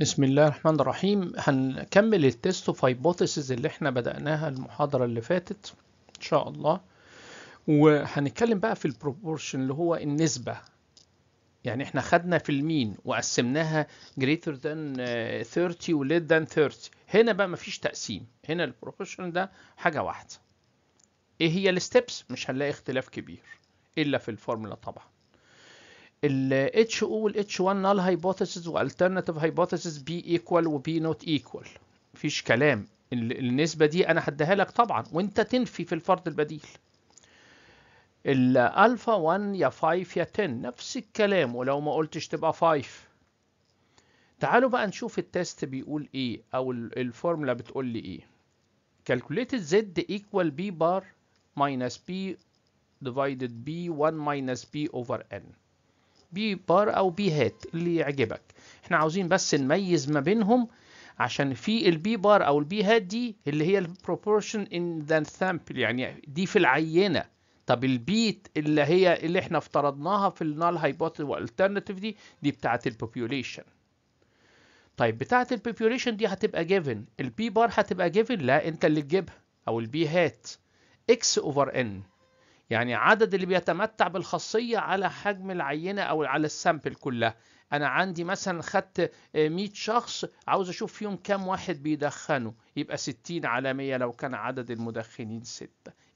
بسم الله الرحمن الرحيم هنكمل التيست اوف هايبوثيسز اللي احنا بدأناها المحاضرة اللي فاتت ان شاء الله وهنتكلم بقى في البروبورشن اللي هو النسبة يعني احنا خدنا في المين وقسمناها greater than 30 و less than 30 هنا بقى مفيش تقسيم هنا البروبورشن ده حاجة واحدة ايه هي الستبس مش هنلاقي اختلاف كبير الا في الفورمولا طبعا ال HO وال H1 null hypothesis alternative hypothesis B equal و B not equal مفيش كلام النسبة دي أنا هديها لك طبعا وأنت تنفي في الفرض البديل alpha 1 يا 5 يا 10 نفس الكلام ولو ما قلتش تبقى 5 تعالوا بقى نشوف التست بيقول إيه أو الفورمولا بتقول لي إيه calculated Z equal B bar minus B divided B 1 minus B over N بي بار او بي هات اللي يعجبك احنا عاوزين بس نميز ما بينهم عشان في البي بار او البي هات دي اللي هي البروبورشن ان ذا سامبل يعني دي في العينه طب البيت اللي هي اللي احنا افترضناها في النال هايبوثيس والالتيرناتيف دي دي بتاعه البوبيوليشن طيب بتاعه البوبيوليشن دي هتبقى جيفن البي بار هتبقى جيفن لا انت اللي تجيبها او البي هات اكس اوفر ان يعني عدد اللي بيتمتع بالخاصية على حجم العينة أو على السامبل كلها أنا عندي مثلا خدت 100 شخص عاوز أشوف فيهم كم واحد بيدخنوا يبقى 60 على 100 لو كان عدد المدخنين 6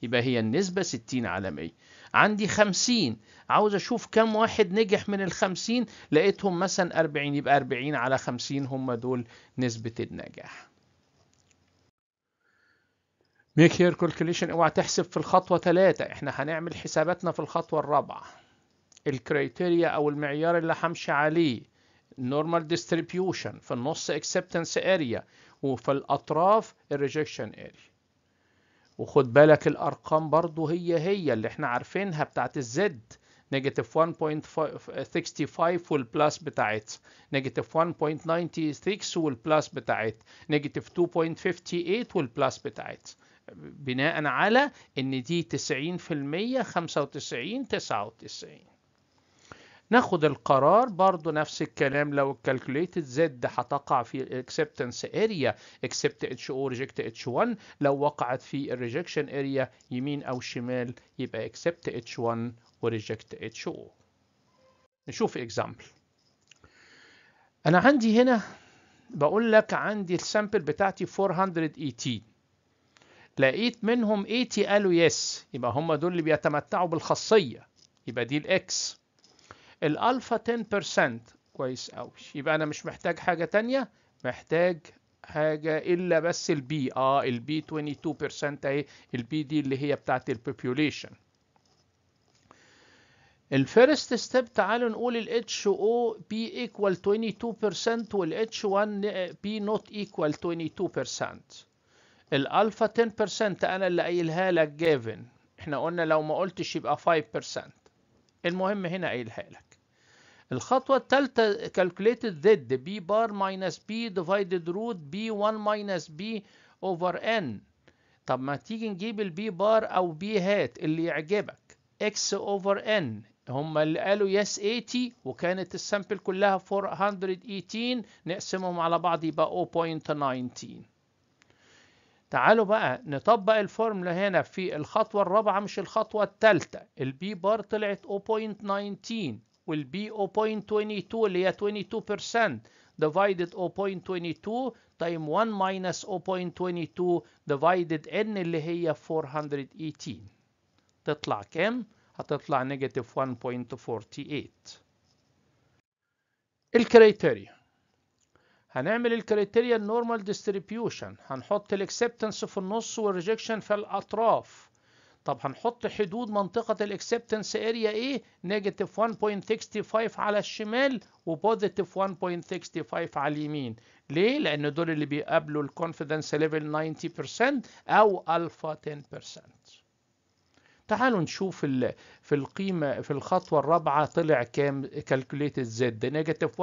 يبقى هي النسبة 60 على 100 عندي 50 عاوز أشوف كم واحد نجح من ال 50 لقيتهم مثلا 40 يبقى 40 على 50 هم دول نسبة النجاح ميك هير كالكوليشن اوعى تحسب في الخطوة ثلاثة احنا هنعمل حساباتنا في الخطوة الرابعة الكريتيريا او المعيار اللي همشي عليه normal distribution في النص acceptance area وفي الأطراف الريجكشن area وخد بالك الأرقام برضو هي هي اللي احنا عارفينها بتاعت الزد نيجاتيف 1.65 والبلس بتاعت نيجاتيف 1.96 والبلس بتاعت نيجاتيف 2.58 والبلس بتاعت بناء على ان دي 90% 95 99 ناخد القرار برضو نفس الكلام لو الكالكوليتد زد هتقع في الاكسبتنس اريا اكسبت اتش او ريجكت اتش 1 لو وقعت في الريجكشن اريا يمين او شمال يبقى اكسبت اتش 1 وريجكت اتش او نشوف اكزامبل انا عندي هنا بقول لك عندي السامبل بتاعتي 400 لقيت منهم 80 قالوا يس يبقى هم دول اللي بيتمتعوا بالخاصية يبقى دي الاكس الالفا 10% كويس قوي يبقى انا مش محتاج حاجة تانية محتاج حاجة إلا بس البي اه البي 22% اهي البي دي اللي هي بتاعت البوبيوليشن الفيرست ستيب تعالوا نقول ال HO B equal 22% وال H1 B not equal 22% الالفا 10% انا اللي قايلها لك جيفن احنا قلنا لو ما قلتش يبقى 5% المهم هنا قايلها لك الخطوة الثالثة calculated زد بي بار ماينس بي ديفايدد روت بي 1 ماينس بي اوفر ان طب ما تيجي نجيب البي بار او بي هات اللي يعجبك اكس اوفر ان هم اللي قالوا يس 80 وكانت السامبل كلها 418 نقسمهم على بعض يبقى 0.19 تعالوا بقى نطبق الفورمولا هنا في الخطوة الرابعة مش الخطوة التالتة البي بار طلعت 0.19 والبي 0.22 اللي هي 22% divided 0.22 تايم 1 minus 0.22 divided n اللي هي 418 تطلع كام؟ هتطلع negative 1.48 الكريتيريا هنعمل الكريتيريا النورمال ديستريبيوشن هنحط الاكسبتنس في النص والريجكشن في الاطراف طب هنحط حدود منطقة الاكسبتنس اريا ايه نيجاتيف 1.65 على الشمال وبوزيتيف 1.65 على اليمين ليه لان دول اللي بيقابلوا الكونفيدنس ليفل 90% او الفا 10% تعالوا نشوف في القيمة في الخطوة الرابعة طلع كام كالكوليتد زد نيجاتيف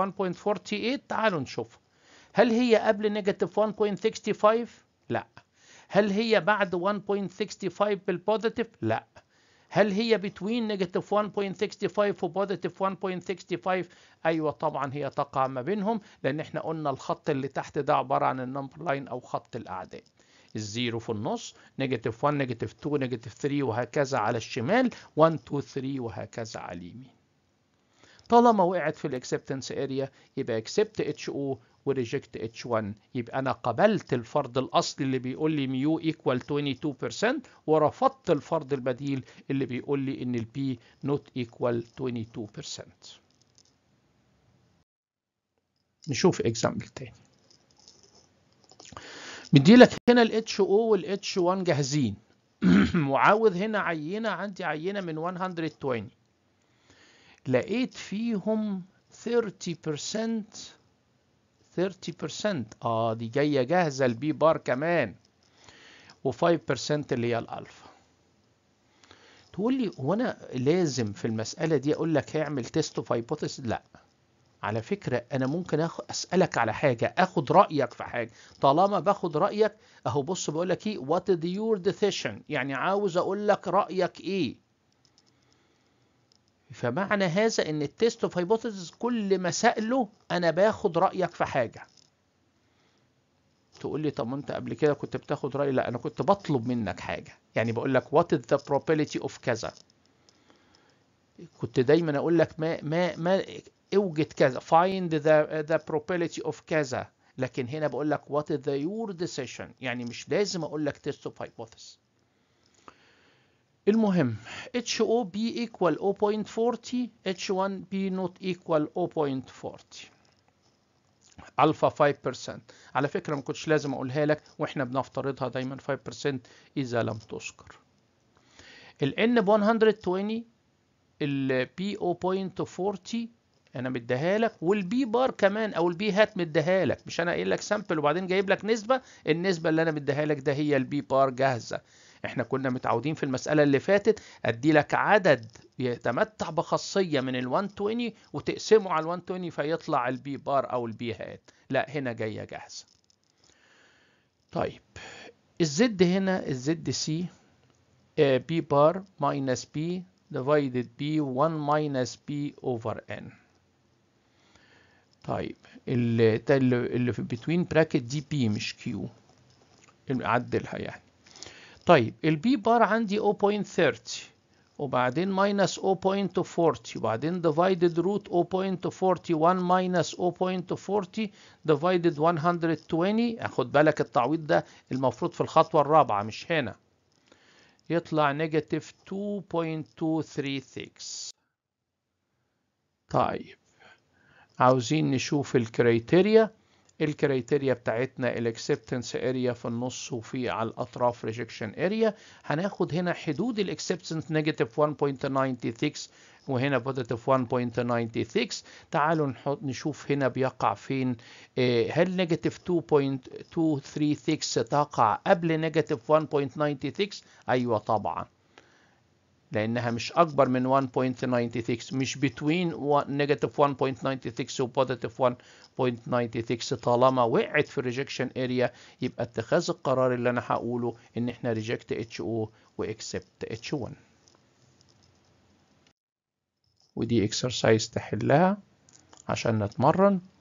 1.48 تعالوا نشوفه هل هي قبل نيجاتيف 1.65 لا هل هي بعد 1.65 بالبوزيتيف لا هل هي بتوين نيجاتيف 1.65 وبوزيتيف 1.65 ايوه طبعا هي تقع ما بينهم لان احنا قلنا الخط اللي تحت ده عباره عن النمبر لاين او خط الاعداد الزيرو في النص نيجاتيف 1 نيجاتيف 2 نيجاتيف 3 وهكذا على الشمال 1 2 3 وهكذا على اليمين طالما وقعت في الاكسبتنس اريا يبقى اكسبت اتش او وريجكت اتش 1 يبقى انا قبلت الفرض الاصلي اللي بيقول لي ميو ايكوال 22% ورفضت الفرض البديل اللي بيقول لي ان البي نوت ايكوال 22% نشوف اكزامبل تاني لك هنا الاتش او والاتش 1 جاهزين وعاوز هنا عينه عندي عينه من 120 لقيت فيهم 30% 30% اه دي جايه جاهزه البي بار كمان و5% اللي هي الالفا تقول لي هو انا لازم في المساله دي اقول لك هيعمل تيست اوف هايبوثيس لا على فكره انا ممكن اسالك على حاجه اخد رايك في حاجه طالما باخد رايك اهو بص بقول لك ايه وات يور ديسيشن يعني عاوز اقول لك رايك ايه فمعنى هذا ان التيست اوف هايبوثيسز كل ما ساله انا باخد رايك في حاجه تقول لي طب ما انت قبل كده كنت بتاخد راي لا انا كنت بطلب منك حاجه يعني بقول لك وات از ذا probability اوف كذا كنت دايما اقول لك ما ما ما اوجد كذا فايند ذا ذا probability اوف كذا لكن هنا بقول لك وات ذا يور ديسيشن يعني مش لازم اقول لك تيست اوف هايبوثيسز المهم h o b equal 0.40 H1B not equal 0.40 الفا 5% على فكرة ما كنتش لازم اقولها لك واحنا بنفترضها دايما 5% اذا لم تذكر الان ب 120 ال p 0.40 انا مديها لك والبي بار كمان او البي هات مديها لك مش انا قايل لك سامبل وبعدين جايب لك نسبه النسبه اللي انا مديها لك ده هي البي بار جاهزه احنا كنا متعودين في المسألة اللي فاتت أدي لك عدد يتمتع بخاصية من ال 120 وتقسمه على ال 120 فيطلع البي بار أو البي هات لا هنا جاية جاهزة طيب الزد هنا الزد سي بي بار ماينس بي divided بي 1 ماينس بي اوفر ان طيب اللي, اللي في between bracket دي بي مش كيو نعدلها يعني طيب البي بار عندي 0.30 وبعدين ماينس 0.40 وبعدين divided root 0.41 ماينس 0.40 divided 120 خد بالك التعويض ده المفروض في الخطوة الرابعة مش هنا يطلع نيجاتيف 2.236 طيب عاوزين نشوف الكريتيريا الكريتيريا بتاعتنا الاكسبتنس اريا في النص وفي على الاطراف ريجكشن اريا هناخد هنا حدود الاكسبتنس نيجاتيف 1.96 وهنا بوزيتيف 1.96 تعالوا نحط نشوف هنا بيقع فين آه، هل نيجاتيف 2.236 تقع قبل نيجاتيف 1.96 ايوه طبعا لانها مش اكبر من 1.96 مش between negative 1.96 و positive 1.96 طالما وقعت في الريجكشن اريا يبقى اتخاذ القرار اللي انا هقوله ان احنا ريجكت اتش او واكسبت اتش 1 ودي اكسرسايز تحلها عشان نتمرن